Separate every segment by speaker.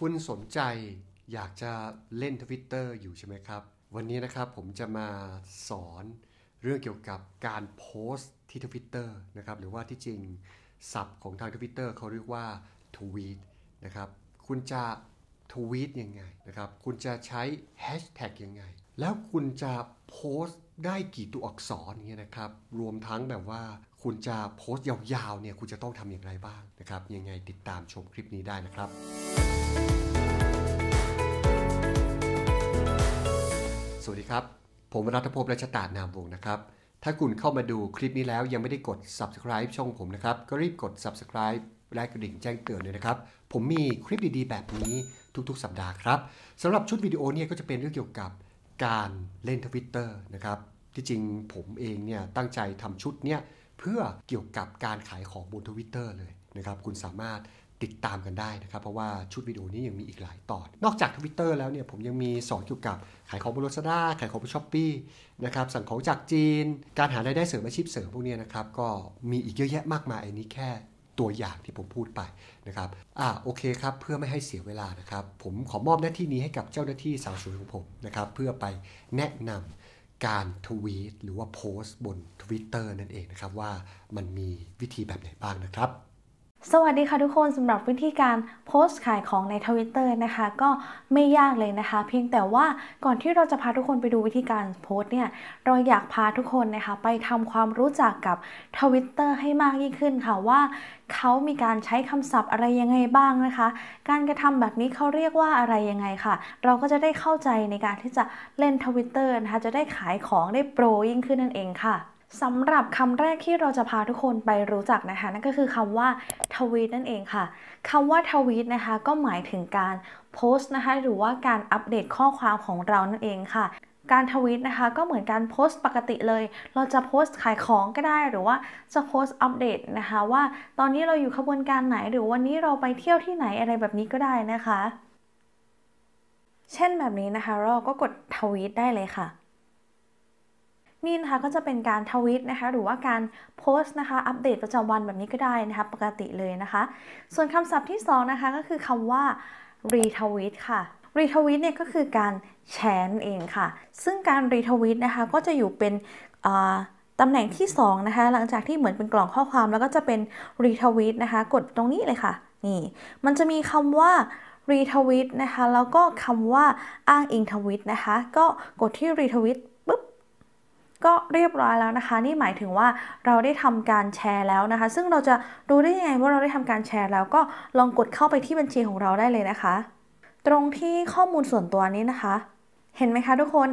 Speaker 1: คุณสนใจอยากจะเล่นทวิตเตอร์อยู่ใช่ไหมครับ วันนี้นะครับผมจะมาสอนเรื่องเกี่ยวกับการโพสต์ที่ทวิตเตอร์นะครับ หรือว่าที่จริงศัพท์ของทางทวิตเตอร์เขาเรียกว่าทวีตนะครับ คุณจะทวีตยังไงนะครับ คุณจะใช้แฮชแท็กยังไง แล้วคุณจะโพสตได้กี่ตัวอักษรเนี่ยนะครับ รวมทั้งแบบว่าคุณจะโพสต์ยาวๆเนี่ยคุณจะต้องทำอย่างไรบ้างนะครับยังไงติดตามชมคลิปนี้ได้นะครับ สวัสดีครับ ผมรัฐพพและชะตานามวงนะครับ ถ้าคุณเข้ามาดูคลิปนี้แล้วยังไม่ได้กด subscribe ช่องผมนะครับ ก็รีบกด subscribe และกระดิ่งแจ้งเตือนเลยนะครับ ผมมีคลิปดีๆแบบนี้ทุกๆสัปดาห์ครับสำหรับชุดวิดีโอเนี่ยก็จะเป็นเรื่องเกี่ยวกับการเล่นทวิตเตอร์นะครับที่จริงผมเองเนี่ยตั้งใจทำชุดเนี่ยเพื่อเกี่ยวกับการขายของบนทวิตเตอร์เลยนะครับคุณสามารถติดตามกันได้นะครับ เพราะว่าชุดวิดีโอนี้ยังมีอีกหลายตอน นอกจากทวิตเตอร์แล้วเนี่ยผมยังมีสอนเกี่ยวกับขายของบน l a ซด้าขายของบนช้อปปีนะครับสั่งของจากจีน การหารายได้เสริมอาชีพเสริมพวกนี้นะครับก็มีอีกเยอะแยะมากมายอันนี้แค่ตัวอย่างที่ผมพูดไปนะครับ อ่าโอเคครับ เพื่อไม่ให้เสียเวลานะครับ ผมขอมอบหน้าที่นี้ให้กับเจ้าหน้าที่สาวสวยของผมนะครับ เพื่อไปแนะนำการทวีตหรือว่าโพสต์ บน Twitter นั่นเองนะครับ ว่ามันมีวิธีแบบไหนบ้างนะครับ
Speaker 2: สวัสดีค่ะทุกคนสำหรับวิธีการโพสต์ขายของในทวิตเตอร์นะคะก็ไม่ยากเลยนะคะเพียงแต่ว่าก่อนที่เราจะพาทุกคนไปดูวิธีการโพสต์เนี่ยเราอยากพาทุกคนนะคะไปทำความรู้จักกับทวิตเตอร์ให้มากยิ่งขึ้นค่ะว่าเขามีการใช้คำศัพท์อะไรยังไงบ้างนะคะ การกระทำแบบนี้เขาเรียกว่าอะไรยังไงค่ะ เราก็จะได้เข้าใจในการที่จะเล่นทวิตเตอร์นะคะจะได้ขายของได้โปรยิ่งขึ้นนั่นเองค่ะสำหรับคำแรกที่เราจะพาทุกคนไปรู้จักนะคะนั่นก็คือคำว่าทวีตนั่นเองค่ะคำว่าทวีตนะคะ ก็หมายถึงการโพสต์นะคะ หรือว่าการอัปเดตข้อความของเรานั่นเองค่ะ การทวีตนะคะ ก็เหมือนการโพสต์ปกติเลย เราจะโพสต์ขายของก็ได้หรือว่าจะโพสต์อัปเดตนะคะ ว่าตอนนี้เราอยู่ขบวนการไหนหรือวันนี้เราไปเที่ยวที่ไหนอะไรแบบนี้ก็ได้นะคะ เช่นแบบนี้นะคะเราก็กดทวีตได้เลยค่ะนี่นะคะก็จะเป็นการทวิตนะคะหรือว่าการโพสต์นะคะอัปเดตประจำวันแบบนี้ก็ได้นะคะปกติเลยนะคะส่วนคำศัพท์ที่2นะคะก็คือคำว่ารีทวิตค่ะรีทวิตเนี่ยก็คือการแชร์เองค่ะซึ่งการรีทวิตนะคะก็จะอยู่เป็นตำแหน่งที่2นะคะหลังจากที่เหมือนเป็นกล่องข้อความแล้วก็จะเป็นรีทวิตนะคะกดตรงนี้เลยค่ะนี่มันจะมีคำว่ารีทวิตนะคะแล้วก็คำว่าอ้างอิงทวิตนะคะก็กดที่รีทวิตก็เรียบร้อยแล้วนะคะ นี่หมายถึงว่าเราได้ทำการแชร์แล้วนะคะ ซึ่งเราจะรู้ได้ยังไงว่าเราได้ทำการแชร์แล้วก็ลองกดเข้าไปที่บัญชีของเราได้เลยนะคะ ตรงที่ข้อมูลส่วนตัวนี้นะคะ เห็นไหมคะ ทุกคน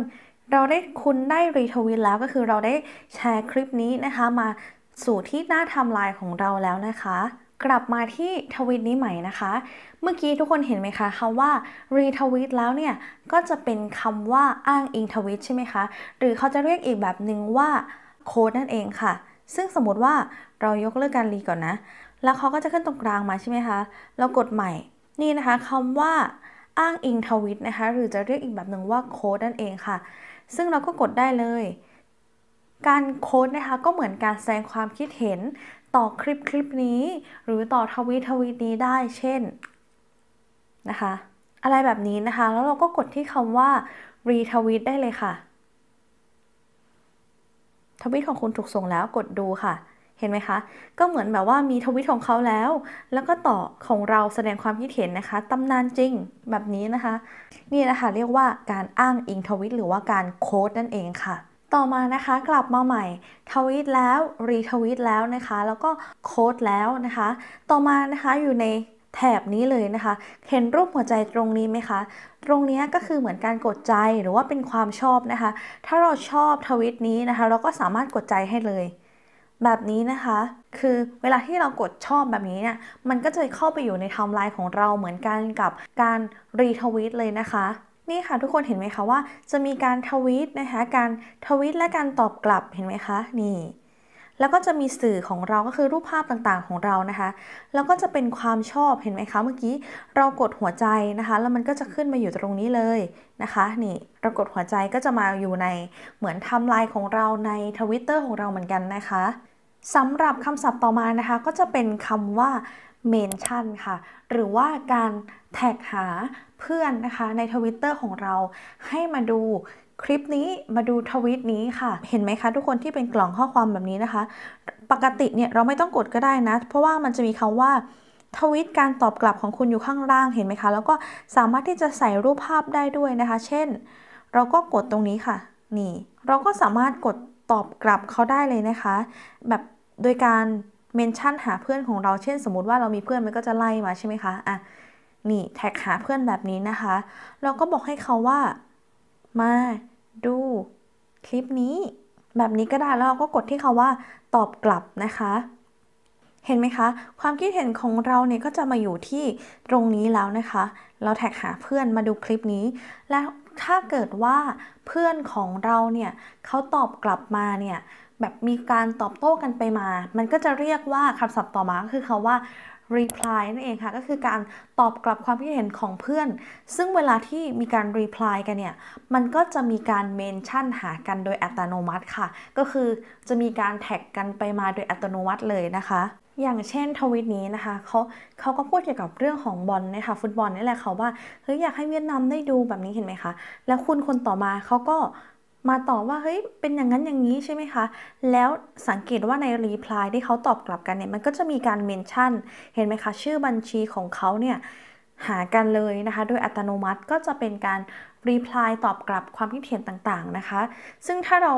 Speaker 2: เราได้คุณได้รีทวิตแล้วก็คือเราได้แชร์คลิปนี้นะคะมาสู่ที่หน้าทำลายของเราแล้วนะคะกลับมาที่ทวิตนี้ใหม่นะคะ เมื่อกี้ทุกคนเห็นไหมคะคำว่า retweet แล้วเนี่ยก็จะเป็นคำว่าอ้างอิงทวิตใช่ไหมคะ หรือเขาจะเรียกอีกแบบหนึ่งว่าโค้ดนั่นเองค่ะ ซึ่งสมมติว่าเรายกเลิกการรีก่อนนะ แล้วเขาก็จะขึ้นตรงกลางมาใช่ไหมคะ เรากดใหม่ นี่นะคะคำว่าอ้างอิงทวิตนะคะ หรือจะเรียกอีกแบบหนึ่งว่าโค้ดนั่นเองค่ะ ซึ่งเราก็กดได้เลย การโค้ดนะคะก็เหมือนการแสดงความคิดเห็นต่อคลิปคลิปนี้หรือต่อทวีตทวีตนี้ได้เช่นนะคะ อะไรแบบนี้นะคะ แล้วเราก็กดที่คำว่า retweet ได้เลยค่ะ ทวิตของคุณถูกส่งแล้วกดดูค่ะ เห็นไหมคะก็เหมือนแบบว่ามีทวิตของเขาแล้ว แล้วก็ต่อของเราแสดงความคิดเห็นนะคะตำนานจริงแบบนี้นะคะ นี่นะคะเรียกว่าการอ้างอิงทวิตหรือว่าการโค้ดนั่นเองค่ะต่อมานะคะกลับมาใหม่ทวิตแล้วรีทวิตแล้วนะคะ แล้วก็โค้ด แล้วนะคะ ต่อมานะคะอยู่ในแถบนี้เลยนะคะเห็นรูปหัวใจตรงนี้ไหมคะตรงนี้ก็คือเหมือนการกดใจหรือว่าเป็นความชอบนะคะ ถ้าเราชอบทวิตนี้นะคะ เราก็สามารถกดใจให้เลย แบบนี้นะคะ คือเวลาที่เรากดชอบแบบนี้เนี่ยมันก็จะเข้าไปอยู่ในไทม์ไลน์ของเราเหมือนกันกับการรีทวิตเลยนะคะนี่ค่ะทุกคนเห็นไหมคะว่าจะมีการทวีตนะคะ การทวีตและการตอบกลับเห็นไหมคะนี่ แล้วก็จะมีสื่อของเราก็คือรูปภาพต่างๆของเรานะคะแล้วก็จะเป็นความชอบเห็นไหมคะเมื่อกี้เรากดหัวใจนะคะแล้วมันก็จะขึ้นมาอยู่ตรงนี้เลยนะคะนี่เรากดหัวใจก็จะมาอยู่ในเหมือนทำลายของเราในทวิตเตอร์ของเราเหมือนกันนะคะสำหรับคำศัพท์ต่อมานะคะ ก็จะเป็นคำว่าเมนชั่นค่ะ หรือว่าการแท็กหาเพื่อนนะคะในทวิตเตอร์ของเรา ให้มาดูคลิปนี้มาดูทวิตนี้ค่ะเห็นไหมคะทุกคนที่เป็นกล่องข้อความแบบนี้นะคะ ปกติเนี่ย เราไม่ต้องกดก็ได้นะ เพราะว่ามันจะมีคำว่าทวิตการตอบกลับของคุณอยู่ข้างล่างเห็นไหมคะ แล้วก็สามารถที่จะใส่รูปภาพได้ด้วยนะคะ เช่น เราก็กดตรงนี้ค่ะนี่ เราก็สามารถกดตอบกลับเขาได้เลยนะคะ แบบโดยการเมนชั่นหาเพื่อนของเรา เช่น สมมติว่าเรามีเพื่อน มันก็จะไล่มาใช่ไหมคะอ่ะ นี่แท็กหาเพื่อนแบบนี้นะคะ เราก็บอกให้ เขาว่า มา ดู คลิปนี้ แบบนี้ก็ได้ แล้วเราก็กดที่เขาว่าตอบกลับนะคะ เห็นไหมคะ ความคิดเห็น ของ เราเนี่ยก็จะมาอยู่ที่ตรงนี้แล้วนะคะ เราแท็กหาเพื่อนมาดูคลิปนี้แล้วถ้าเกิดว่าเพื่อนของเราเนี่ยเขาตอบกลับมาเนี่ย แบบมีการตอบโต้กันไปมา มันก็จะเรียกว่าคำศัพท์ต่อมา ก็คือคาว่า reply นั่นเองค่ะ ก็คือการตอบกลับความคิดเห็นของเพื่อน ซึ่งเวลาที่มีการ reply กันเนี่ย มันก็จะมีการ mention หากันโดยอัตโนมัติค่ะ ก็คือจะมีการแท็กกันไปมาโดยอัตโนมัติเลยนะคะอย่างเช่นทวิตนี้นะคะ เขาเขาก็พูดเกี่ยวกับเรื่องของบอลนะคะฟุตบอลนี่แหละเขาว่าเฮ้ยอยากให้เวียดนามได้ดูแบบนี้เห็นไหมคะ แล้วคุณคนต่อมาเขาก็มาตอบว่าเฮ้ยเป็นอย่างนั้นอย่างนี้ใช่ไหมคะ แล้วสังเกตว่าในรีプライที่เขาตอบกลับกันเนี่ยมันก็จะมีการเมนชั่นเห็นไหมคะ ชื่อบัญชีของเขาเนี่ย หากันเลยนะคะ โดยอัตโนมัติก็จะเป็นการรีプライตอบกลับความคิดเห็นต่างๆนะคะ ซึ่งถ้าเรา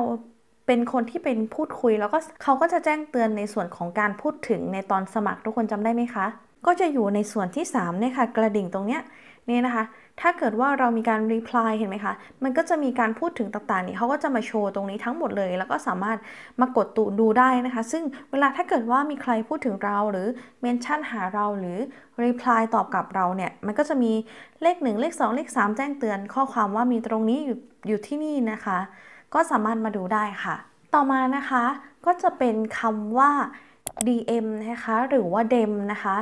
Speaker 2: เป็นคนที่เป็นพูดคุยแล้วก็เขาก็จะแจ้งเตือนในส่วนของการพูดถึงในตอนสมัครทุกคนจำได้ไหมคะ ก็จะอยู่ในส่วนที่3เนี่ยค่ะกระดิ่งตรงเนี้ยนี่นะคะ ถ้าเกิดว่าเรามีการ reply เห็นไหมคะ มันก็จะมีการพูดถึงต่างๆนี่เขาก็จะมาโชว์ตรงนี้ทั้งหมดเลย แล้วก็สามารถมากดตูดูได้นะคะ ซึ่งเวลาถ้าเกิดว่ามีใครพูดถึงเราหรือเมนชั่นหาเราหรือ reply ตอบกลับเราเนี่ยมันก็จะมีเลข1เลข 2 เลข3แจ้งเตือนข้อความว่ามีตรงนี้อยู่อยู่ที่นี่นะคะก็สามารถมาดูได้ค่ะ ต่อมานะคะก็จะเป็นคำว่า DM นะคะหรือว่า DEM นะคะ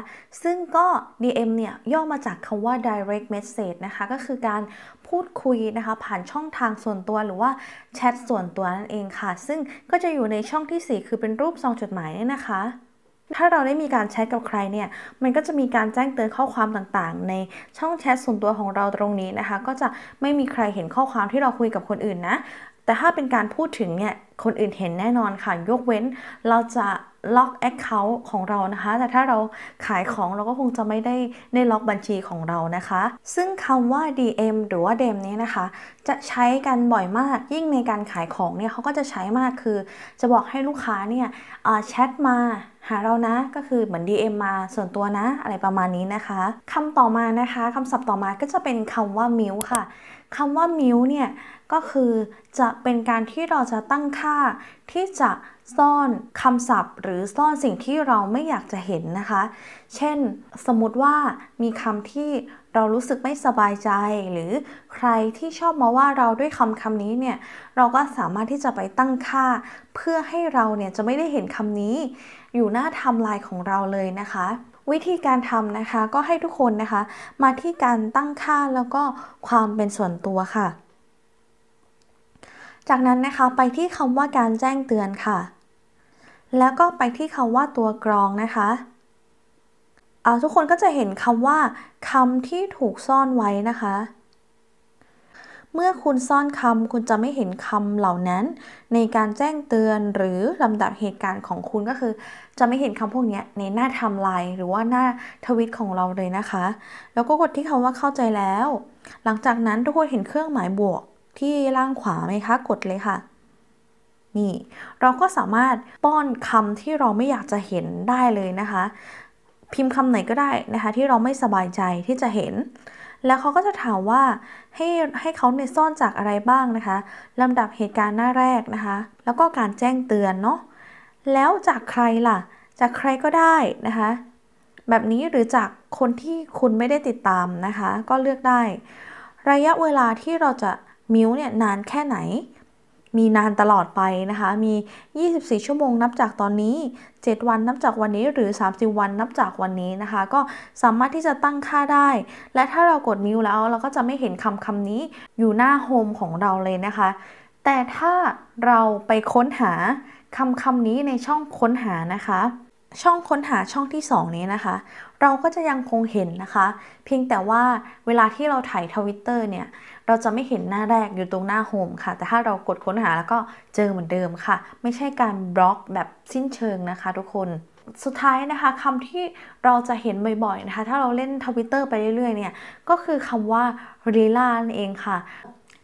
Speaker 2: ซึ่งก็ DM เนี่ยย่อมาจากคำว่า direct message นะคะ ก็คือการพูดคุยนะคะ ผ่านช่องทางส่วนตัวหรือว่าแชทส่วนตัวนั่นเองค่ะ ซึ่งก็จะอยู่ในช่องที่ 4 คือเป็นรูปซองจดหมายเนี่ยนะคะ ถ้าเราได้มีการแชทกับใครเนี่ยมันก็จะมีการแจ้งเตือนข้อความต่างๆ ในช่องแชทส่วนตัวของเราตรงนี้นะคะ ก็จะไม่มีใครเห็นข้อความที่เราคุยกับคนอื่นนะแต่ถ้าเป็นการพูดถึงเนี่ย คนอื่นเห็นแน่นอนค่ะ ยกเว้น เราจะล็อกแอคเคาท์ของเรานะคะ แต่ถ้าเราขายของเราก็คงจะไม่ได้ได้ล็อกบัญชีของเรานะคะ ซึ่งคำว่า DM หรือว่า DM นี้นะคะ จะใช้กันบ่อยมากยิ่งในการขายของเนี่ยเขาก็จะใช้มากคือจะบอกให้ลูกค้าเนี่ยแชทมาหาเรานะ ก็คือเหมือน DM มาส่วนตัวนะ อะไรประมาณนี้นะคะคำต่อมานะคะคำศัพท์ต่อมาก็จะเป็นคำว่ามิวค่ะคำว่ามิวเนี่ยก็คือจะเป็นการที่เราจะตั้งค่า ที่จะซ่อนคำศัพท์ หรือซ่อนสิ่งที่เราไม่อยากจะเห็นนะคะ เช่นสมมติว่ามีคำที่เรารู้สึกไม่สบายใจ หรือใครที่ชอบมาว่าเราด้วยคำคำนี้เนี่ยเราก็สามารถที่จะไปตั้งค่า เพื่อให้เราเนี่ยจะไม่ได้เห็นคำนี้ อยู่หน้าทำลายของเราเลยนะคะวิธีการทำนะคะก็ให้ทุกคนนะคะมาที่การตั้งค่าแล้วก็ความเป็นส่วนตัวค่ะ จากนั้นนะคะไปที่คำว่าการแจ้งเตือนค่ะ แล้วก็ไปที่คำว่าตัวกรองนะคะทุกคนก็จะเห็นคำว่าคำที่ถูกซ่อนไว้นะคะเมื่อคุณซ่อนคำคุณจะไม่เห็นคำเหล่านั้น ในการแจ้งเตือนหรือลำดับเหตุการณ์ของคุณก็คือ จะไม่เห็นคำพวกนี้ในหน้าทำลายหรือว่าหน้าทวิตของเราเลยนะคะ แล้วก็กดที่คำว่าเข้าใจแล้ว หลังจากนั้นทุกคนเห็นเครื่องหมายบวกที่ล่างขวาไหมคะ กดเลยค่ะนี่ เราก็สามารถป้อนคำที่เราไม่อยากจะเห็นได้เลยนะคะ พิมพ์คำไหนก็ได้นะคะ ที่เราไม่สบายใจที่จะเห็นแล้วเขาก็จะถามว่าให้ให้เขาเนี่ยซ่อนจากอะไรบ้างนะคะ ลำดับเหตุการณ์หน้าแรกนะคะ แล้วก็การแจ้งเตือนเนาะแล้วจากใคร ล่ะ จากใครก็ได้นะคะ แบบนี้หรือจากคนที่คุณไม่ได้ติดตามนะคะก็เลือกได้ ระยะเวลาที่เราจะมิวเนี่ยนานแค่ไหนมีนานตลอดไปนะคะ มี 24 ชั่วโมงนับจากตอนนี้ 7 วันนับจากวันนี้หรือ 30 วันนับจากวันนี้นะคะ ก็สามารถที่จะตั้งค่าได้ และถ้าเรากดนิวแล้วเราก็จะไม่เห็นคำคำนี้อยู่หน้าโฮมของเราเลยนะคะ แต่ถ้าเราไปค้นหาคำคำนี้ในช่องค้นหานะคะ ช่องค้นหาช่องที่ 2 นี้นะคะ เราก็จะยังคงเห็นนะคะ เพียงแต่ว่าเวลาที่เราถ่ายทวิตเตอร์เนี่ยเราจะไม่เห็นหน้าแรกอยู่ตรงหน้าโฮมค่ะแต่ถ้าเรากดค้นหาแล้วก็เจอเหมือนเดิมค่ะ ไม่ใช่การบล็อก แบบสิ้นเชิงนะคะ ทุกคน สุดท้ายนะคะคำที่เราจะเห็นบ่อยๆนะคะ ถ้าเราเล่นทวิตเตอร์ไปเรื่อยๆเนี่ยก็คือคำว่ารล่านั่นเองค่ะ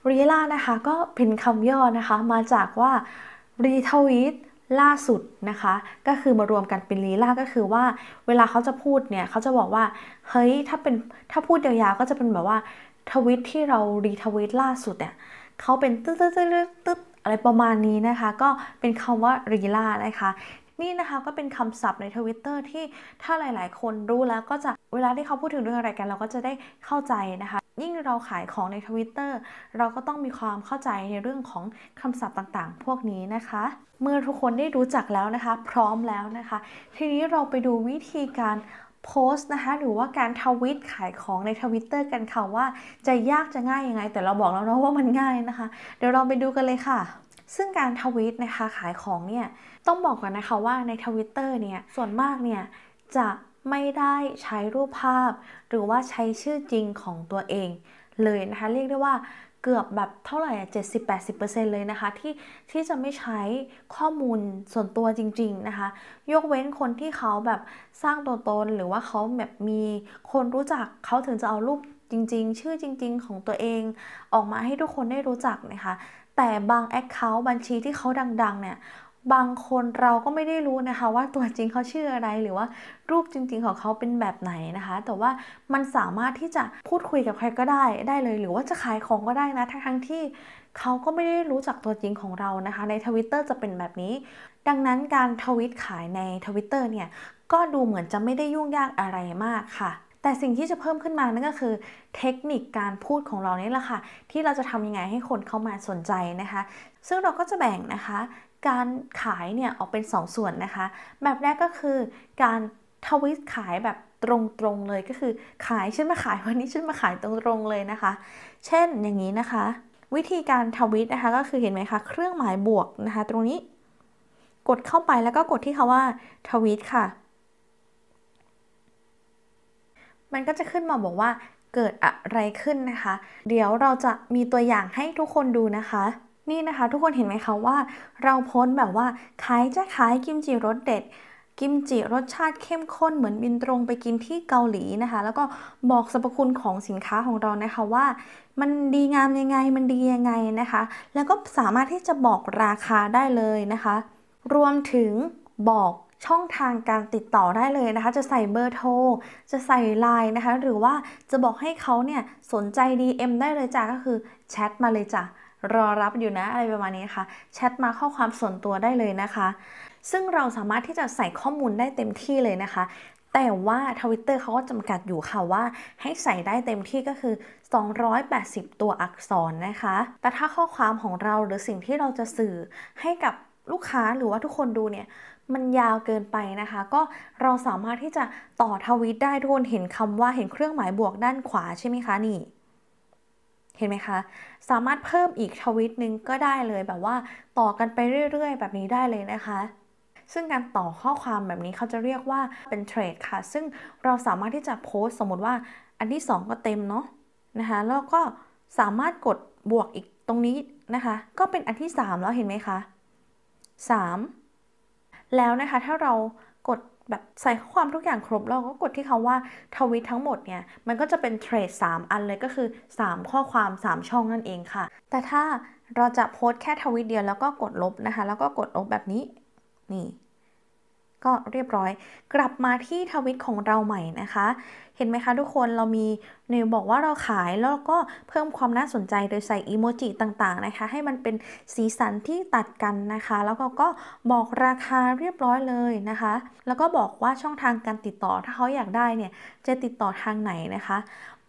Speaker 2: รล่านะคะก็เป็นคำย่อนะคะ มาจากว่ารีทวิตล่าสุดนะคะก็คือมารวมกันเป็นรีล่าก็คือว่า เวลาเขาจะพูดเนี่ยเขาจะบอกว่าเฮ้ยถ้าเป็นถ้าพูดยาวๆก็จะเป็นแบบว่าทวิตที่เรารีทวิตล่าสุดเนี่ยเขาเป็นตึ๊ดตึ๊ดตึ๊ดตึ๊ดอะไรประมาณนี้นะคะ ก็เป็นคำว่ารีล่านะคะนี่นะคะก็เป็นคำศัพท์ในทวิตเตอร์ที่ถ้าหลาย ๆ คนรู้แล้วก็จะเวลาที่เขาพูดถึงเรื่องอะไรกันเราก็จะได้เข้าใจนะคะ ยิ่งเราขายของในทวิตเตอร์เราก็ต้องมีความเข้าใจในเรื่องของคำศัพท์ต่างๆ พวกนี้นะคะ เมื่อทุกคนได้รู้จักแล้วนะคะ พร้อมแล้วนะคะ ทีนี้เราไปดูวิธีการโพสต์นะคะหรือว่าการทวิตขายของในทวิตเตอร์กันค่ะว่า จะยากจะง่ายยังไง แต่เราบอกแล้วเนาะว่ามันง่ายนะคะ เดี๋ยวเราไปดูกันเลยค่ะ ซึ่งการทวิตนะคะขายของเนี่ยต้องบอกก่อนนะคะว่าในทวิตเตอร์เนี่ยส่วนมากเนี่ยจะไม่ได้ใช้รูปภาพ หรือว่าใช้ชื่อจริงของตัวเองเลยนะคะ เรียกได้ว่าเกือบแบบเท่าไหร่เจ็ดสิบแปดสิบเปอร์เซ็นเลยนะคะ ที่ที่จะไม่ใช้ข้อมูลส่วนตัวจริง ๆนะคะ ยกเว้นคนที่เขาแบบสร้างตัวตน หรือว่าเขาแบบมีคนรู้จัก เขาถึงจะเอารูปจริงๆ ชื่อจริงๆ ของตัวเอง ออกมาให้ทุกคนได้รู้จักนะคะ แต่บางแอคเคาท์บัญชีที่เขาดัง ๆ เนี่ยบางคนเราก็ไม่ได้รู้นะคะ ว่าตัวจริงเขาชื่ออะไร หรือว่ารูปจริงๆของเขาเป็นแบบไหนนะคะ แต่ว่ามันสามารถที่จะพูดคุยกับใครก็ได้ได้เลย หรือว่าจะขายของก็ได้นะทั้งๆที่เขาก็ไม่ได้รู้จักตัวจริงของเรานะคะ ในทวิตเตอร์จะเป็นแบบนี้ ดังนั้นการทวิตขายในทวิตเตอร์เนี่ยก็ดูเหมือนจะไม่ได้ยุ่งยากอะไรมากค่ะ แต่สิ่งที่จะเพิ่มขึ้นมานั่นก็คือเทคนิคการพูดของเรานี่แหละค่ะที่เราจะทำยังไงให้คนเข้ามาสนใจนะคะ ซึ่งเราก็จะแบ่งนะคะการขายเนี่ย ออกเป็น2สส่วนนะคะ แบบแรกก็คือการทวิสขายแบบตรงๆเลยก็คือขายฉันมาขายวันนี้ฉันมาขายตรงๆเลยนะคะ เช่นอย่างนี้นะคะ วิธีการทวิตนะคะก็คือเห็นไหมคะเครื่องหมายบวกนะคะ ตรงนี้กดเข้าไปแล้วก็กดที่คาว่าทวิตค่ะ มันก็จะขึ้นมาบอกว่าเกิดอะไรขึ้นนะคะ เดี๋ยวเราจะมีตัวอย่างให้ทุกคนดูนะคะนี่นะคะทุกคนเห็นไหมคะว่าเราโพสตแบบว่าขายจะขายกิมจิรสเด็ด กิมจิรสชาติเข้มข้นเหมือนบินตรงไปกินที่เกาหลีนะคะแล้วก็บอกสรรพคุณของสินค้าของเรานะคะว่า มันดีงามยังไงมันดียังไงนะคะ แล้วก็สามารถที่จะบอกราคาได้เลยนะคะ รวมถึงบอกช่องทางการติดต่อได้เลยนะคะจะใส่เบอร์โทรจะใส่ไลน์นะคะหรือว่าจะบอกให้เขาเนี่ยสนใจ DM ได้เลยจ้ะก็คือแชทมาเลยจ้ะรอรับอยู่นะอะไรประมาณนี้นะคะแชทมาข้อความส่วนตัวได้เลยนะคะ ซึ่งเราสามารถที่จะใส่ข้อมูลได้เต็มที่เลยนะคะ แต่ว่าทวิตเตอร์เขาก็จำกัดอยู่ค่ะว่า ให้ใส่ได้เต็มที่ก็คือ 280 ตัวอักษรนะคะ แต่ถ้าข้อความของเราหรือสิ่งที่เราจะสื่อให้กับลูกค้าหรือว่าทุกคนดูเนี่ยมันยาวเกินไปนะคะ ก็เราสามารถที่จะต่อทวิตได้ทุกคนเห็นคำว่าเห็นเครื่องหมายบวกด้านขวาใช่ไหมคะนี่เห็นไหมคะ สามารถเพิ่มอีกทวิตหนึ่งก็ได้เลยแบบว่าต่อกันไปเรื่อย ๆ แบบนี้ได้เลย นะคะ ซึ่งการต่อข้อความแบบนี้เขาจะเรียกว่าเป็นเทรดค่ะ ซึ่งเราสามารถที่จะโพสสมมติว่าอันที่ 2 ก็เต็มเนาะนะคะ แล้วก็สามารถกดบวกอีกตรงนี้นะคะ ก็เป็นอันที่ 3 แล้ว เห็นไหมคะ3แล้วนะคะ ถ้าเรากดแบบ ใส่ข้อความทุกอย่างครบเราก็กดที่คาว่าทวิตทั้งหมดเนี่ย มันก็จะเป็นเทรด3อันเลยก็คือ 3 ข้อความ 3 ช่องนั่นเองค่ะ แต่ถ้าเราจะโพสแค่ทวิตเดียว แล้วก็กดลบนะคะ แล้วก็กดลบแบบนี้นี่ ก็เรียบร้อย กลับมาที่ทวิตของเราใหม่นะคะเห็นไหมคะ ทุกคนเรามีเนยบอกว่าเราขายแล้วก็เพิ่มความน่าสนใจโดยใส่อีโมจิต่างๆนะคะ ให้มันเป็นสีสันที่ตัดกันนะคะ แล้วก็ก็บอกราคาเรียบร้อยเลยนะคะ แล้วก็บอกว่าช่องทางการติดต่อ ถ้าเขาอยากได้เนี่ยจะติดต่อทางไหนนะคะ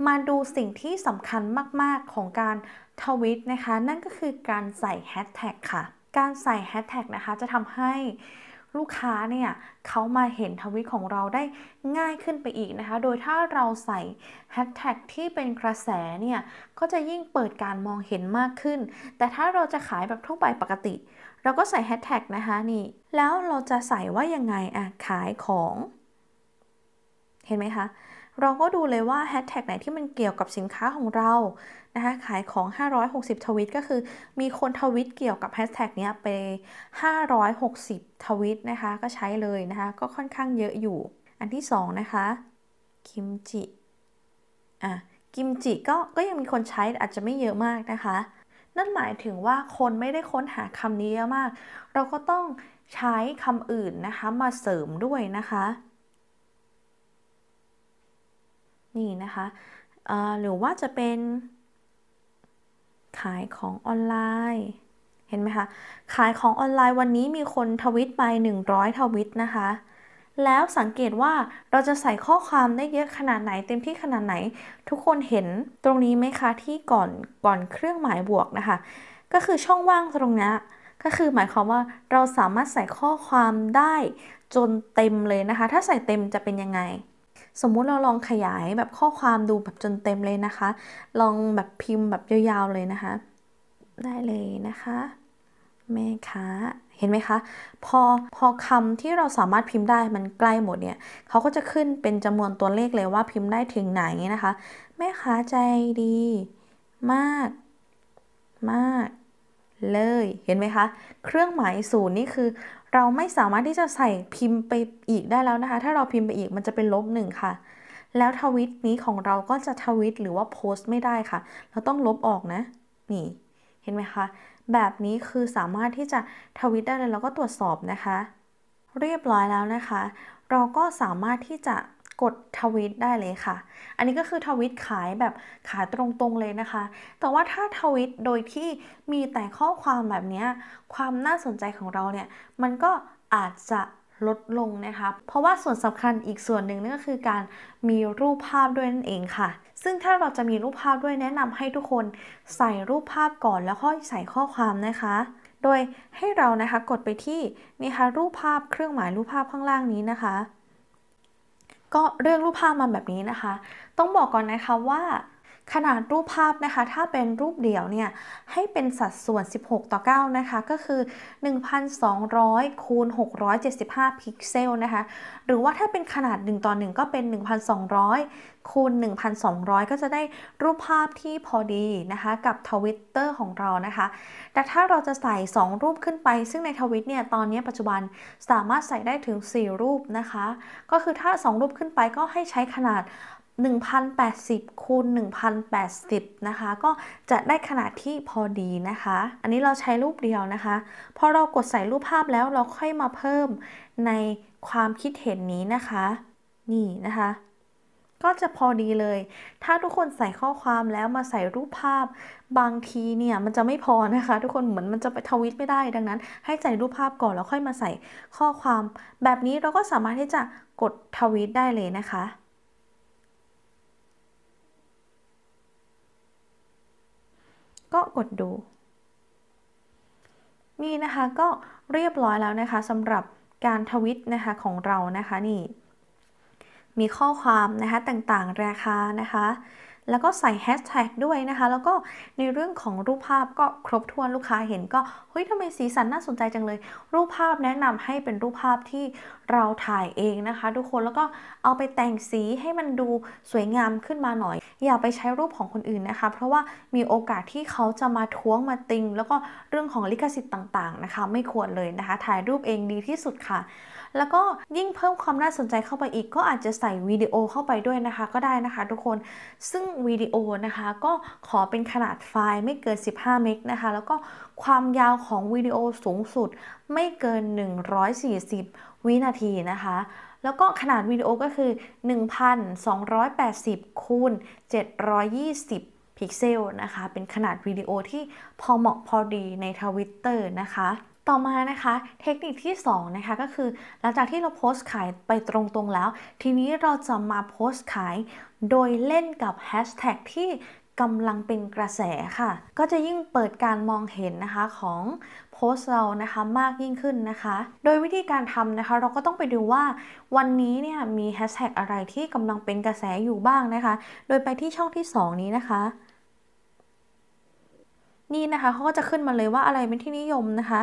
Speaker 2: มาดูสิ่งที่สำคัญมาก ๆของการทวิตนะคะ นั่นก็คือการใส่แฮชแท็กค่ะ การใส่แฮชแท็กนะคะ จะทำให้ลูกค้าเนี่ยเขามาเห็นทวิตของเราได้ง่ายขึ้นไปอีกนะคะ โดยถ้าเราใส่แฮชแท็กที่เป็นกระแสเนี่ยก็จะยิ่งเปิดการมองเห็นมากขึ้น แต่ถ้าเราจะขายแบบทั่วไปปกติ เราก็ใส่แฮชแท็กนะคะนี่แล้วเราจะใส่ว่ายังไงอะขายของ เห็นไหมคะเราก็ดูเลยว่าแฮชแท็กไหนที่มันเกี่ยวกับสินค้าของเราะคะขายของ 560 ทวิตก็คือ มีคนทวิตเกี่ยวกับแฮชแท็กนี้ไป 560 ทวิตนะคะ ก็ใช้เลยนะคะ ก็ค่อนข้างเยอะอยู่ อันที่2นะคะคิมจิ อ่ะกิมจิก็ ก็ยังมีคนใช้อาจจะไม่เยอะมากนะคะ นั่นหมายถึงว่าคนไม่ได้ค้นหาคำนี้เยอะมาก เราก็ต้องใช้คำอื่นนะคะ มาเสริมด้วยนะคะ นี่นะคะหรือว่าจะเป็นขายของออนไลน์ เห็นไหมคะ ขายของออนไลน์วันนี้มีคนทวิตไป100ทวิตนะคะ แล้วสังเกตว่าเราจะใส่ข้อความได้เยอะขนาดไหนเต็มที่ขนาดไหน ทุกคนเห็นตรงนี้ไหมคะที่ก่อนก่อนเครื่องหมายบวกนะคะก็คือช่องว่างตรงนี้ก็คือหมายความว่าเราสามารถใส่ข้อความได้จนเต็มเลยนะคะถ้าใส่เต็มจะเป็นยังไงสมมุติเราลองขยายแบบข้อความดูแบบจนเต็มเลยนะคะ ลองแบบพิมพ์แบบยาวๆเลยนะคะ ได้เลยนะคะ แม่ค้าเห็นไหมคะ พอ พอคำที่เราสามารถพิมพ์ได้มันใกล้หมดเนี่ย เขาก็จะขึ้นเป็นจำนวนตัวเลขเลยว่าพิมพ์ได้ถึงไหนนะคะ แม่ค้าใจดีมากมากเลย เห็นไหมคะ เครื่องหมายศูนย์นี่คือเราไม่สามารถที่จะใส่พิมพ์ไปอีกได้แล้วนะคะ ถ้าเราพิมพ์ไปอีกมันจะเป็นลบหนึ่งค่ะ แล้วทวิตนี้ของเราก็จะทวิตหรือว่าโพสต์ไม่ได้ค่ะ เราต้องลบออกนะ นี่ เห็นไหมคะ แบบนี้คือสามารถที่จะทวิตได้เลยแล้วก็ตรวจสอบนะคะ เรียบร้อยแล้วนะคะ เราก็สามารถที่จะกดทวิตได้เลยค่ะ อันนี้ก็คือทวิตขายแบบขายตรงๆเลยนะคะ แต่ว่าถ้าทวิตโดยที่มีแต่ข้อความแบบนี้ความน่าสนใจของเราเนี่ย มันก็อาจจะลดลงนะคะ เพราะว่าส่วนสำคัญอีกส่วนหนึ่งนั่นก็คือการมีรูปภาพด้วยนั่นเองค่ะ ซึ่งถ้าเราจะมีรูปภาพด้วยแนะนำให้ทุกคน ใส่รูปภาพก่อนแล้วค่อยใส่ข้อความนะคะ โดยให้เรานะคะกดไปที่นี่ค่ะรูปภาพเครื่องหมายรูปภาพข้างล่างนี้นะคะก็เรื่องรูปภาพมาแบบนี้นะคะ ต้องบอกก่อนนะคะว่าขนาดรูปภาพนะคะ ถ้าเป็นรูปเดี่ยวเนี่ย ให้เป็นสัดส่วน 16 ต่อ 9 นะคะ ก็คือ 1,200 คูณ 675 พิกเซลนะคะ หรือว่าถ้าเป็นขนาด 1 ต่อ 1 ก็เป็น 1,200 คูณ 1,200 ก็จะได้รูปภาพที่พอดีนะคะ กับทวิตเตอร์ของเรานะคะ แต่ถ้าเราจะใส่ 2 รูปขึ้นไป ซึ่งในทวิตเนี่ย ตอนนี้ปัจจุบันสามารถใส่ได้ถึง 4 รูปนะคะ ก็คือถ้า 2 รูปขึ้นไปก็ให้ใช้ขนาด1080คูณ1080 นะคะ ก็จะได้ขนาดที่พอดีนะคะ อันนี้เราใช้รูปเดียวนะคะ พอเรากดใส่รูปภาพแล้วเราค่อยมาเพิ่มในความคิดเห็นนี้นะคะนี่นะคะ ก็จะพอดีเลย ถ้าทุกคนใส่ข้อความแล้วมาใส่รูปภาพบางทีเนี่ย มันจะไม่พอนะคะ ทุกคนเหมือนมันจะไปทวิตไม่ได้ดังนั้น ให้ใส่รูปภาพก่อนแล้วค่อยมาใส่ข้อความ แบบนี้เราก็สามารถที่จะกดทวิตได้เลยนะคะก็กดดูนี่นะคะก็เรียบร้อยแล้วนะคะสำหรับการทวิตนะคะของเรานะคะนี่ มีข้อความนะคะต่างๆราคานะคะแล้วก็ใส่แฮชแท็กด้วยนะคะ แล้วก็ในเรื่องของรูปภาพก็ครบถ้วนลูกค้าเห็นก็เฮ้ยทำไมสีสันน่าสนใจจังเลย รูปภาพแนะนำให้เป็นรูปภาพที่เราถ่ายเองนะคะทุกคนแล้วก็เอาไปแต่งสีให้มันดูสวยงามขึ้นมาหน่อย อย่าไปใช้รูปของคนอื่นนะคะ เพราะว่ามีโอกาสที่เขาจะมาท้วงมาติง แล้วก็เรื่องของลิขสิทธิ์ต่างๆนะคะ ไม่ควรเลยนะคะ ถ่ายรูปเองดีที่สุดค่ะแล้วก็ยิ่งเพิ่มความน่าสนใจเข้าไปอีกก็อาจจะใส่วิดีโอเข้าไปด้วยนะคะก็ได้นะคะ ทุกคนซึ่งวิดีโอนะคะก็ขอเป็นขนาดไฟล์ไม่เกิน 15 เมกนะคะ แล้วก็ความยาวของวิดีโอสูงสุดไม่เกิน 140 วินาทีนะคะ แล้วก็ขนาดวิดีโอก็คือ 1,280 คูณ720 พิกเซลนะคะเป็นขนาดวิดีโอที่พอเหมาะพอดีในทวิตเตอร์นะคะต่อมานะคะเทคนิคที่2นะคะก็คือหลังจากที่เราโพสต์ขายไปตรงๆแล้ว ทีนี้เราจะมาโพสต์ขาย โดยเล่นกับแฮชแท็กที่กำลังเป็นกระแสค่ะ ก็จะยิ่งเปิดการมองเห็นนะคะของโพสต์เรานะคะมากยิ่งขึ้นนะคะ โดยวิธีการทำนะคะ เราก็ต้องไปดูว่าวันนี้เนี่ยมีแฮชแท็กอะไรที่กำลังเป็นกระแสอยู่บ้างนะคะ โดยไปที่ช่องที่ 2 นี้นะคะนี่นะคะเขาก็จะขึ้นมาเลยว่าอะไรเป็นที่นิยมนะคะ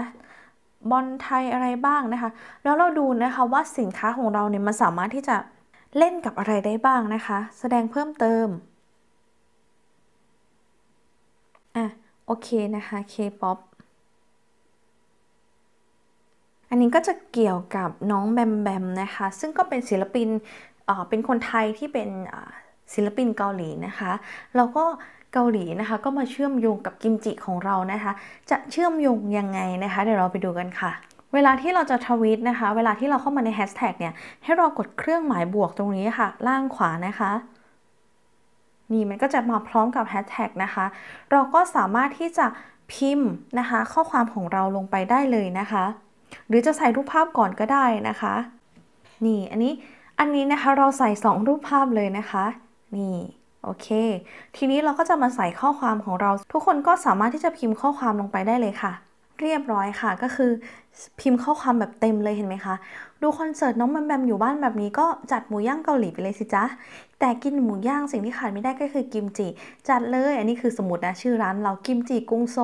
Speaker 2: บอลไทยอะไรบ้างนะคะ แล้วเราดูนะคะว่าสินค้าของเราเนี่ยมันสามารถที่จะเล่นกับอะไรได้บ้างนะคะ แสดงเพิ่มเติมอ่ะโอเคนะคะ K-POP อันนี้ก็จะเกี่ยวกับน้องแบมแบมนะคะ ซึ่งก็เป็นศิลปินเป็นคนไทยที่เป็นศิลปินเกาหลีนะคะเราก็เกาหลีนะคะก็มาเชื่อมโยงกับกิมจิของเรานะคะจะเชื่อมโยงยังไงนะคะเดี๋ยวเราไปดูกันค่ะ เวลาที่เราจะทวิตนะคะเวลาที่เราเข้ามาในแฮชแท็กเนี่ยให้เรากดเครื่องหมายบวกตรงนี้ค่ะ ล่างขวานะคะ นี่มันก็จะมาพร้อมกับแฮชแท็กนะคะ เราก็สามารถที่จะพิมพ์นะคะข้อความของเราลงไปได้เลยนะคะ หรือจะใส่รูปภาพก่อนก็ได้นะคะนี่อันนี้อันนี้นะคะเราใส่ 2 รูปภาพเลยนะคะนี่โอเค ทีนี้เราก็จะมาใส่ข้อความของเรา ทุกคนก็สามารถที่จะพิมพ์ข้อความลงไปได้เลยค่ะ เรียบร้อยค่ะ ก็คือ พิมพ์ข้อความแบบเต็มเลย เห็นไหมคะ ดูคอนเสิร์ตน้องแบมแบมอยู่บ้านแบบนี้ก็จัดหมูย่างเกาหลีไปเลยสิจ๊ะแต่กินหมูย่างสิ่งที่ขาดไม่ได้ก็คือกิมจิจัดเลย อันนี้คือสมุดนะชื่อร้าน เรากิมจิกุ้งโซ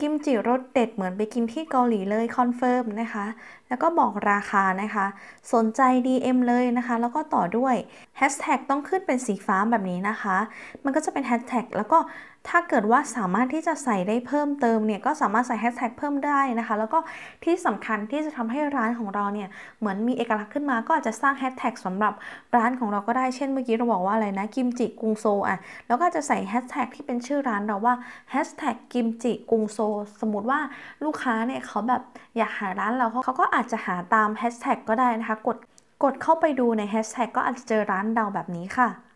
Speaker 2: กิมจิรสเด็ดเหมือนไปกินที่เกาหลีเลยคอนเฟิร์มนะคะ แล้วก็บอกราคานะคะ สนใจ DM เลยนะคะ แล้วก็ต่อด้วยแฮชแท็กต้องขึ้นเป็นสีฟ้าแบบนี้นะคะ มันก็จะเป็นแฮชแท็กแล้วก็ถ้าเกิดว่าสามารถที่จะใส่ได้เพิ่มเติมเนี่ยก็สามารถใส่แฮชแท็กเพิ่มได้นะคะ แล้วก็ที่สำคัญที่จะทำให้ร้านของเราเนี่ย เหมือนมีเอกลักษณ์ขึ้นมาก็อาจจะสร้างแฮชแท็กสำหรับร้านของเราก็ได้เช่นเมื่อกี้เราบอกว่าอะไรนะกิมจิกุงโซอ่ะแล้วก็จะใส่แฮชแท็กที่เป็นชื่อร้านเราว่าแฮชแท็กกิมจิกุงโซสมมติว่าลูกค้าเนี่ยเขาแบบอยากหาร้านเราเขาก็อาจจะหาตามแฮชแท็กก็ได้นะคะกดกดเข้าไปดูในแฮชแท็กก็อาจจะเจอร้านเราแบบนี้ค่ะ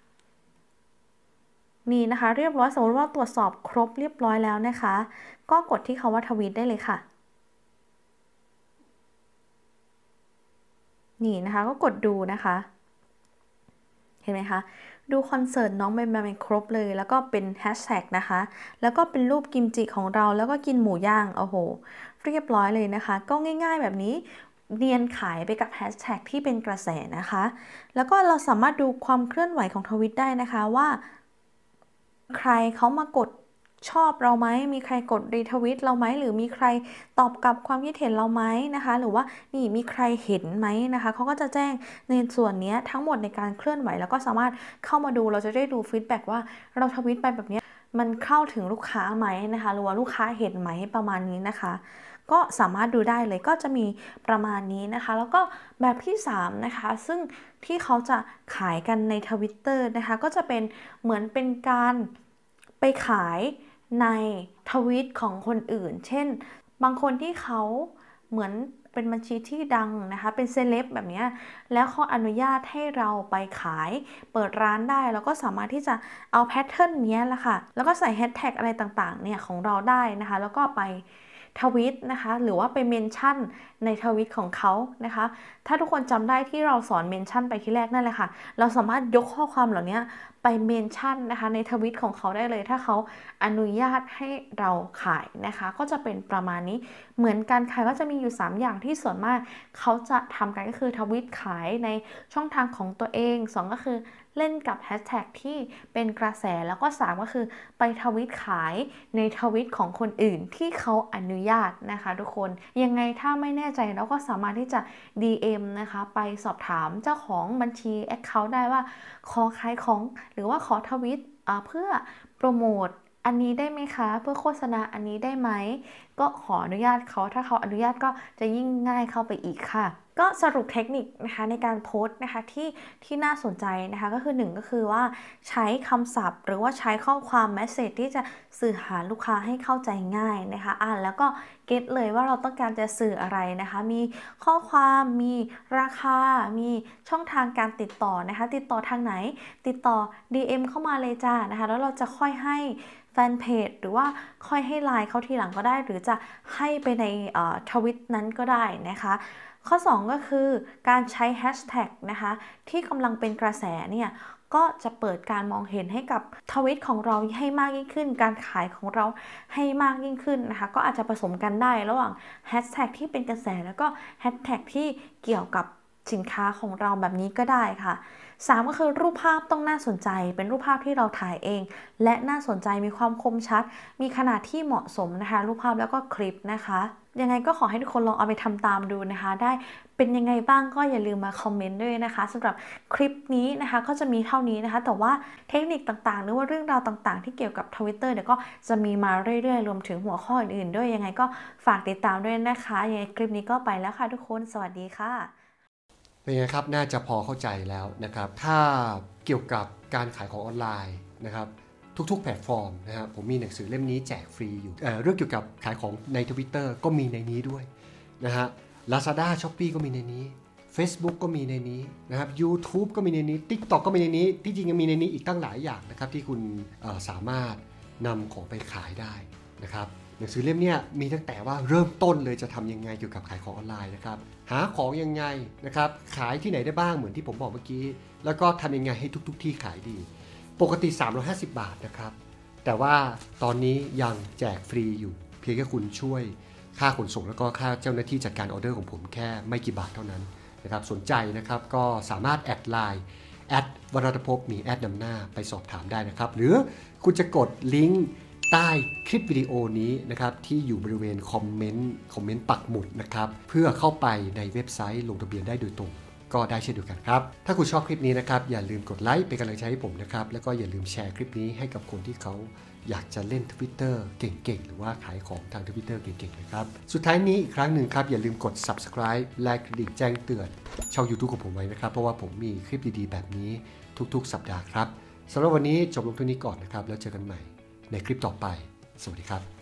Speaker 2: นี่นะคะ เรียบร้อยสมมติว่าตรวจสอบครบเรียบร้อยแล้วนะคะ ก็กดที่คาว่าทวีตได้เลยค่ะ นี่นะคะก็กดดูนะคะเห็นไหมคะ ดูคอนเสิร์ตน้องเบเมนครบเลยแล้วก็เป็นแฮชแท็กนะคะ แล้วก็เป็นรูปกิมจิของเรา แล้วก็กินหมูย่างโอ้โหเรียบร้อยเลยนะคะ ก็ง่าย ๆ แบบนี้เนียนขายไปกับแฮชแท็กที่เป็นกระแสนะคะ แล้วก็เราสามารถดูความเคลื่อนไหวของทวิตได้นะคะว่าใครเขามากดชอบเราไหมมีใครกดรีทวิตเราไหมหรือมีใครตอบกลับความคิดเห็นเราไหมนะคะ หรือว่านี่มีใครเห็นไหมนะคะเขาก็จะแจ้งในส่วนนี้ทั้งหมดในการเคลื่อนไหวแล้วก็สามารถเข้ามาดูเราจะได้ดูฟีดแบ็กว่าเราทวิตไปแบบนี้มันเข้าถึงลูกค้าไหมนะคะ หรือว่าลูกค้าเห็นไหมประมาณนี้นะคะก็สามารถดูได้เลยก็จะมีประมาณนี้นะคะ แล้วก็แบบที่ 3 นะคะ ซึ่งที่เขาจะขายกันในทวิตเตอร์นะคะ ก็จะเป็นเหมือนเป็นการไปขายในทวิตของคนอื่น เช่น บางคนที่เขาเหมือนเป็นบัญชีที่ดังนะคะเป็นเซเลบแบบนี้ แล้วเขาอนุญาตให้เราไปขายเปิดร้านได้ แล้วก็สามารถที่จะเอาแพทเทิร์นนี้แหละค่ะ แล้วก็ใส่แฮชแท็กอะไรต่างๆเนี่ยของเราได้นะคะแล้วก็ไปทวิตนะคะ หรือว่าไปเมนชั่นในทวิตของเขานะคะ ถ้าทุกคนจำได้ที่เราสอนเมนชั่นไปที่แรกนั่นแหละค่ะ เราสามารถยกข้อความเหล่านี้ไปเมนชั่นนะคะ ในทวิตของเขาได้เลยถ้าเขาอนุญาตให้เราขายนะคะ ก็จะเป็นประมาณนี้เหมือนกันขายก็จะมีอยู่ 3 อย่างที่ส่วนมาก เขาจะทำกันก็คือทวิตขายในช่องทางของตัวเอง 2 ก็คือเล่นกับแฮชแท็กที่เป็นกระแสแล้วก็ 3 ก็คือไปทวิตขายในทวิตของคนอื่น ที่เขาอนุญาตนะคะ ทุกคนยังไงถ้าไม่แน่ใจเราก็สามารถที่จะ DM นะคะไปสอบถามเจ้าของบัญชี Account ได้ว่าขอขายของหรือว่าขอทวิตเพื่อโปรโมตอันนี้ได้ไหมคะ เพื่อโฆษณาอันนี้ได้ไหมก็ขออนุญาตเขาถ้าเขาอนุญาตก็จะยิ่งง่ายเข้าไปอีกค่ะก็สรุปเทคนิคนะคะ ในการโพสต์นะคะที่ที่น่าสนใจนะคะ ก็คือ 1 ก็คือว่าใช้คำศัพท์ หรือว่าใช้ข้อความแมสเซจที่จะสื่อหาลูกค้าให้เข้าใจง่ายนะคะอ่านแล้วก็เก็ตเลยว่าเราต้องการจะสื่ออะไรนะคะ มีข้อความมีราคา มีช่องทางการติดต่อนะคะ ติดต่อทางไหน ติดต่อ DM เข้ามาเลยจ้านะคะแล้วเราจะค่อยให้แฟนเพจหรือว่าค่อยให้ไลน์เขาทีหลังก็ได้หรือจะให้ไปในทวิตนั้นก็ได้นะคะ ข้อ 2 ก็คือการใช้แฮชแท็กนะคะที่กำลังเป็นกระแสเนี่ยก็จะเปิดการมองเห็นให้กับทวิตของเราให้มากยิ่งขึ้น การขายของเราให้มากยิ่งขึ้นนะคะ ก็อาจจะผสมกันได้ระหว่างแฮชแท็กที่เป็นกระแสแล้วก็แฮชแท็กที่เกี่ยวกับสินค้าของเราแบบนี้ก็ได้ค่ะ3ก็คือรูปภาพต้องน่าสนใจ เป็นรูปภาพที่เราถ่ายเอง และน่าสนใจมีความคมชัด มีขนาดที่เหมาะสมนะคะ รูปภาพแล้วก็คลิปนะคะ ยังไงก็ขอให้ทุกคนลองเอาไปทำตามดูนะคะ ได้เป็นยังไงบ้างก็อย่าลืมมาคอมเมนต์ด้วยนะคะสำหรับคลิปนี้นะคะ ก็จะมีเท่านี้นะคะ แต่ว่าเทคนิคต่างๆ หรือว่าเรื่องราวต่างๆ ที่เกี่ยวกับ Twitter เดี๋ยวก็จะมีมาเรื่อยๆรวมถึงหัวข้ออื่นๆ ด้วยยังไงก็ฝากติดตามด้วยนะคะยังไงคลิปนี้ก็ไปแล้วค่ะ ทุกคน สวัสดีค่ะ
Speaker 1: เป็นไงครับ น่าจะพอเข้าใจแล้วนะครับ ถ้าเกี่ยวกับการขายของออนไลน์นะครับ ทุกๆ แพลตฟอร์มนะครับผมมีหนังสือเล่มนี้แจกฟรีอยู่เเรื่องเกี่ยวกับขายของในทวิตเตอร์ก็มีในนี้ด้วยนะฮะ Lazada Shopee ก็มีในนี้ Facebook ก็มีในนี้นะครับ YouTube ก็มีในนี้ TikTok ก็มีในนี้ที่จริงยังมีในนี้อีกตั้งหลายอย่างนะครับที่คุณสามารถนำของไปขายได้นะครับหนังสือเล่มนี้มีตั้งแต่ว่าเริ่มต้นเลยจะทำยังไงเกี่ยวกับขายของออนไลน์นะครับหาของยังไงนะครับขายที่ไหนได้บ้างเหมือนที่ผมบอกเมื่อกี้ แล้วก็ทำยังไงให้ทุก ๆ ที่ขายดี ปกติ 350 บาทนะครับแต่ว่าตอนนี้ยังแจกฟรีอยู่เพียงแค่คุณช่วยค่าขนส่งแล้วก็ค่าเจ้าหน้าที่จัดการออเดอร์ของผมแค่ไม่กี่บาทเท่านั้นนะครับสนใจนะครับก็สามารถแอดไลน์แอดวรรตภพมีแอดนำหน้าไปสอบถามได้นะครับ หรือคุณจะกดลิงก์ใต้คลิปวิดีโอนี้นะครับที่อยู่บริเวณคอมเมนต์คอมเมนต์ปักหมุดนะครับเพื่อเข้าไปในเว็บไซต์ลงทะเบียนได้โดยตรงก็ได้เช่นเดียวกันครับ ถ้าคุณชอบคลิปนี้นะครับอย่าลืมกดไลค์เป็นกำลังใจให้ผมนะครับแล้วก็อย่าลืมแชร์คลิปนี้ให้กับคนที่เขาอยากจะเล่นทวิตเตอร์เก่งๆ หรือว่าขายของทางทวิตเตอร์เก่งๆนะครับสุดท้ายนี้อีกครั้งหนึ่งครับอย่าลืมกด subscribe และกระดิ่งแจ้งเตือนช่อง YouTube ของผมไว้นะครับเพราะว่าผมมีคลิปดีๆแบบนี้ทุกๆ สัปดาห์ครับสำหรับวันนี้จบลงท่นนี้ก่อนนะครับแล้วเจอกันใหม่ในคลิปต่อไป สวัสดีครับ